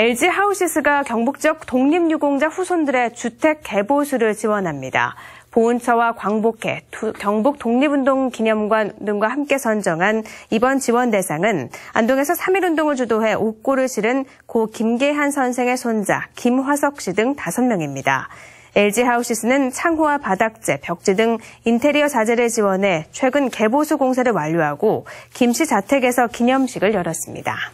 LG 하우시스가 경북 지역 독립유공자 후손들의 주택 개보수를 지원합니다. 보훈처와 광복회, 경북 독립운동 기념관 등과 함께 선정한 이번 지원 대상은 안동에서 3.1운동을 주도해 옥고를 실은 고 김계한 선생의 손자 김화석 씨 등 5명입니다. LG하우시스는 창호와 바닥재, 벽지 등 인테리어 자재를 지원해 최근 개보수 공사를 완료하고 김 씨 자택에서 기념식을 열었습니다.